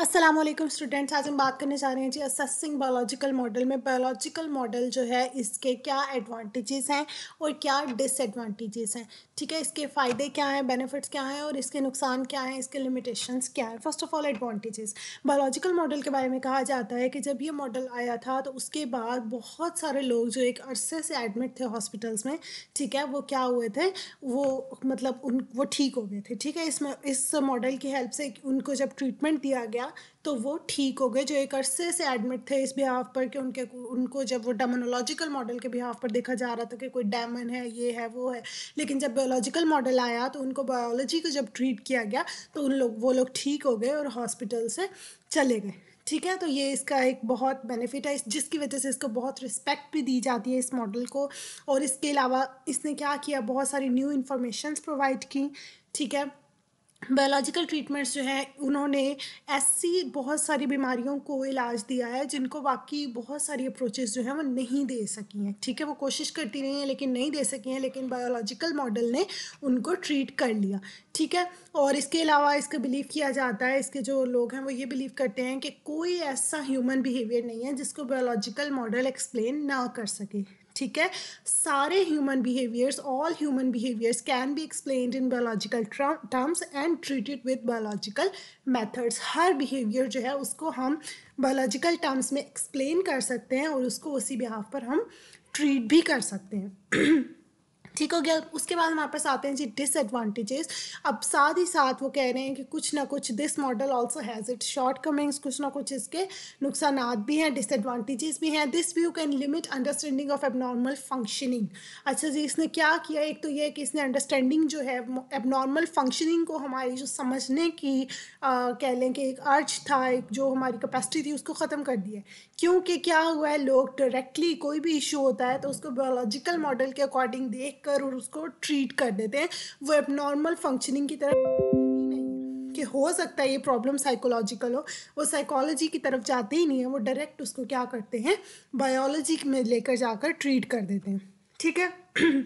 Aslam students आज हम बात करने जा रहे हैं जी असेसिंग बायोलॉजिकल मॉडल में बायोलॉजिकल मॉडल जो है इसके क्या एडवांटेजेस हैं और क्या डिसएडवांटेजेस हैं ठीक है इसके फ़ायदे क्या हैं बेनिफिट्स क्या हैं और इसके नुकसान क्या हैं इसके लिमिटेशंस क्या हैं first of all advantages biological model के बारे में कहा जाता है कि जब ये मॉडल आया था तो उसके बाद बहुत सारे लोग जो एक अरसे से एडमिट थे हॉस्पिटल्स में ठीक है वो क्या हुए थे वो मतलब उन वो ठीक हो गए थे ठीक है इसमें इस मॉडल की हेल्प से उनको जब ट्रीटमेंट दिया गया किया तो वो ठीक हो गए जो एक अरसे से एडमिट थे इस बिहाफ पर कि उनके उनको जब वो डेमोनोलॉजिकल मॉडल के बिहाफ पर देखा जा रहा था कि कोई डैमन है ये है वो है लेकिन जब बायोलॉजिकल मॉडल आया तो उनको बायोलॉजी को जब ट्रीट किया गया तो उन लोग वो लोग ठीक हो गए और हॉस्पिटल से चले गए ठीक है तो ये इसका एक बहुत बेनिफिट है जिसकी वजह से इसको बहुत रिस्पेक्ट भी दी जाती है इस मॉडल को और इसके अलावा इसने क्या किया बहुत सारी न्यू इन्फॉर्मेशन प्रोवाइड की ठीक है बायोलॉजिकल ट्रीटमेंट्स जो हैं उन्होंने ऐसी बहुत सारी बीमारियों को इलाज दिया है जिनको बाकी बहुत सारी अप्रोचेस जो हैं वो नहीं दे सकी हैं ठीक है वो कोशिश करती रही हैं लेकिन नहीं दे सकी हैं लेकिन बायोलॉजिकल मॉडल ने उनको ट्रीट कर लिया ठीक है और इसके अलावा इसका बिलीव किया जाता है इसके जो लोग हैं वो ये बिलीव करते हैं कि कोई ऐसा ह्यूमन बिहेवियर नहीं है जिसको बायोलॉजिकल मॉडल एक्सप्लेन ना कर सके ठीक है सारे human behaviours all human behaviours can be explain in biological terms and treated with biological methods हर बिहेवियर जो है उसको हम बायोलॉजिकल टर्म्स में एक्सप्लेन कर सकते हैं और उसको उसी बिहाफ पर हम ट्रीट भी कर सकते हैं ठीक हो गया उसके बाद हमारे पास आते हैं जी डिसएडवांटेजेस अब साथ ही साथ वो कह रहे हैं कि कुछ ना कुछ this model also has it शॉर्ट कमिंग्स कुछ ना कुछ इसके नुकसान भी हैं डिसएडवांटेजेस भी हैं this view can limit understanding of abnormal functioning अच्छा जी इसने क्या किया एक तो ये कि इसने अंडरस्टैंडिंग जो है एबनॉर्मल फंक्शनिंग को हमारी जो समझने की आ, कह लें कि एक अर्ज था एक जो हमारी कैपेसिटी थी उसको ख़त्म कर दिया क्योंकि क्या हुआ है लोग डायरेक्टली कोई भी इशू होता है तो उसको बायोलॉजिकल मॉडल के अकॉर्डिंग देख कर और उसको ट्रीट कर देते हैं वो अब नॉर्मल फंक्शनिंग की तरह कि हो सकता है ये प्रॉब्लम साइकोलॉजिकल हो वो साइकोलॉजी की तरफ जाते ही नहीं है वो डायरेक्ट उसको क्या करते हैं बायोलॉजी में लेकर जाकर ट्रीट कर देते हैं ठीक है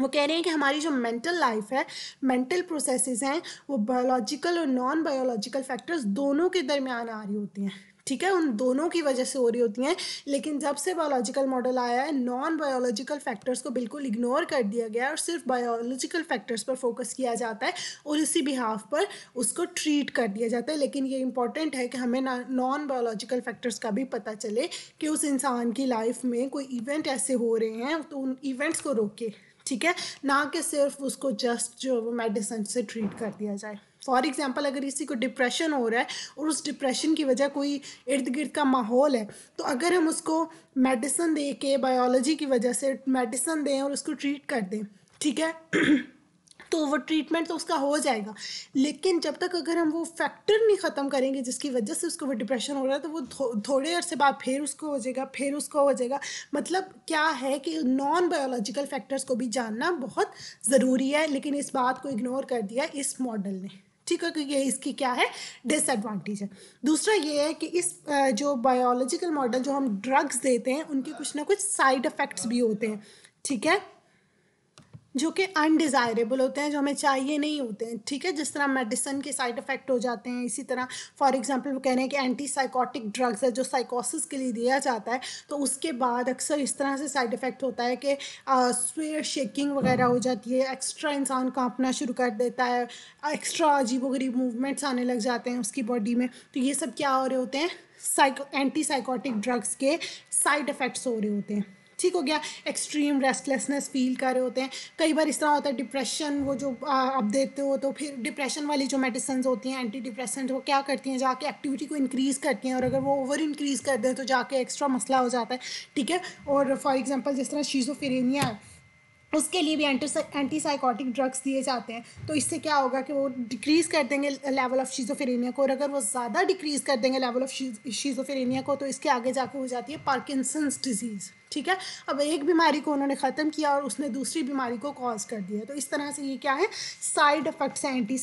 वो कह रहे हैं कि हमारी जो मेंटल लाइफ है मेंटल प्रोसेसेस हैं वो बायोलॉजिकल और नॉन बायोलॉजिकल फैक्टर्स दोनों के दरमियान आ रही होती हैं ठीक है उन दोनों की वजह से हो रही होती हैं लेकिन जब से बायोलॉजिकल मॉडल आया है नॉन बायोलॉजिकल फैक्टर्स को बिल्कुल इग्नोर कर दिया गया है और सिर्फ बायोलॉजिकल फैक्टर्स पर फोकस किया जाता है और इसी बिहाफ पर उसको ट्रीट कर दिया जाता है लेकिन ये इंपॉर्टेंट है कि हमें नॉन बायोलॉजिकल फैक्टर्स का भी पता चले कि उस इंसान की लाइफ में कोई इवेंट ऐसे हो रहे हैं तो उन इवेंट्स को रोके ठीक है ना कि सिर्फ उसको जस्ट जो मेडिसिन से ट्रीट कर दिया जाए फॉर एग्जाम्पल अगर किसी को डिप्रेशन हो रहा है और उस डिप्रेशन की वजह कोई इर्द गिर्द का माहौल है तो अगर हम उसको मेडिसन दे के बायोलॉजी की वजह से मेडिसन दें और उसको ट्रीट कर दें ठीक है तो वो ट्रीटमेंट तो उसका हो जाएगा लेकिन जब तक अगर हम वो फैक्टर नहीं ख़त्म करेंगे जिसकी वजह से उसको वो डिप्रेशन हो रहा है तो वो थो, थोड़े अरसे बाद फिर उसको हो जाएगा फिर उसको हो जाएगा मतलब क्या है कि नॉन बायोलॉजिकल फैक्टर्स को भी जानना बहुत ज़रूरी है लेकिन इस बात को इग्नोर कर दिया इस मॉडल ने ठीक है क्योंकि इसकी क्या है डिसएडवांटेज है दूसरा ये है कि इस जो बायोलॉजिकल मॉडल जो हम ड्रग्स देते हैं उनके कुछ ना कुछ साइड इफ़ेक्ट्स भी होते हैं ठीक है जो कि अनडिज़ायरेबल होते हैं जो हमें चाहिए नहीं होते हैं ठीक है जिस तरह मेडिसिन के साइड इफ़ेक्ट हो जाते हैं इसी तरह फॉर एग्जांपल वो कह रहे हैं कि एंटी साइकोटिक ड्रग्स है जो साइकोसिस के लिए दिया जाता है तो उसके बाद अक्सर इस तरह से साइड इफ़ेक्ट होता है कि स्वेयर शेकिंग वगैरह हो जाती है एक्स्ट्रा इंसान काँपना शुरू कर देता है एक्स्ट्रा अजीब वगरीब मूवमेंट्स आने लग जाते हैं उसकी बॉडी में तो ये सब क्या हो रहे होते हैं साइको एंटी साइकोटिक ड्रग्स के साइड इफ़ेक्ट्स हो रहे होते हैं ठीक हो गया एक्सट्रीम रेस्टलेसनेस फील कर रहे होते हैं कई बार इस तरह होता है डिप्रेशन वो जो आप देते हो तो फिर डिप्रेशन वाली जो मेडिसन्स होती हैं एंटी डिप्रेशन वो क्या करती हैं जाके एक्टिविटी को इंक्रीज़ करती हैं और अगर वो ओवर इंक्रीज़ कर दें तो जाके एक्स्ट्रा मसला हो जाता है ठीक है और फॉर एग्जाम्पल जिस तरह शीज़ो है उसके लिए भी एंटी एंटी साइकोटिक ड्रग्स दिए जाते हैं तो इससे क्या होगा कि वो डिक्रीज़ कर देंगे लेवल ऑफ शीजोफेरेनिया को और अगर वो ज़्यादा डिक्रीज़ कर देंगे लेवल ऑफ शीजोफेरेनिया को तो इसके आगे जाके हो जाती है पार्किसंस डिजीज़ ठीक है अब एक बीमारी को उन्होंने ख़त्म किया और उसने दूसरी बीमारी को कॉज कर दिया तो इस तरह से ये क्या है साइड इफ़ेक्ट्स हैं एंटी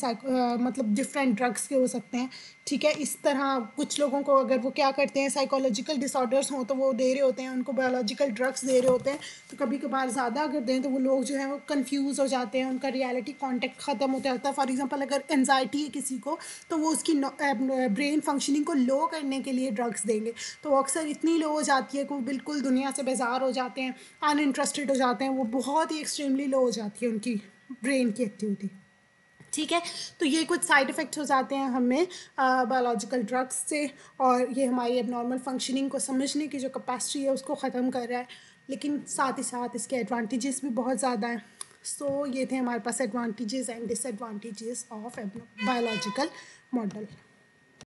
मतलब डिफरेंट ड्रग्स के हो सकते हैं ठीक है इस तरह कुछ लोगों को अगर वो क्या करते हैं साइकोलॉजिकल डिसऑर्डर्स हों तो वो दे रहे होते हैं उनको बायोलॉजिकल ड्रग्स दे रहे होते हैं तो कभी कभार ज़्यादा अगर दें तो वो लोग जो है वो कन्फ्यूज़ हो जाते हैं उनका रियलिटी कॉन्टेक्ट ख़त्म होता रहता है फॉर एग्ज़ाम्पल अगर एनजाइटी है किसी को तो वो उसकी ब्रेन फंक्शनिंग को लो करने के लिए ड्रग्स देंगे तो अक्सर इतनी लो हो जाती है कि वो बिल्कुल दुनिया से बेजार हो जाते हैं अनइंटरेस्टेड हो जाते हैं वो बहुत ही एक्सट्रीमली लो हो जाती है उनकी ब्रेन की एक्टिविटी ठीक है तो ये कुछ साइड इफ़ेक्ट हो जाते हैं हमें बायोलॉजिकल ड्रग्स से और ये हमारी अब नॉर्मल फंक्शनिंग को समझने की जो कैपेसिटी है उसको ख़त्म कर रहा है लेकिन साथ ही साथ इसके एडवांटेजेस भी बहुत ज़्यादा हैं सो so, ये थे हमारे पास advantages and disadvantages of biological model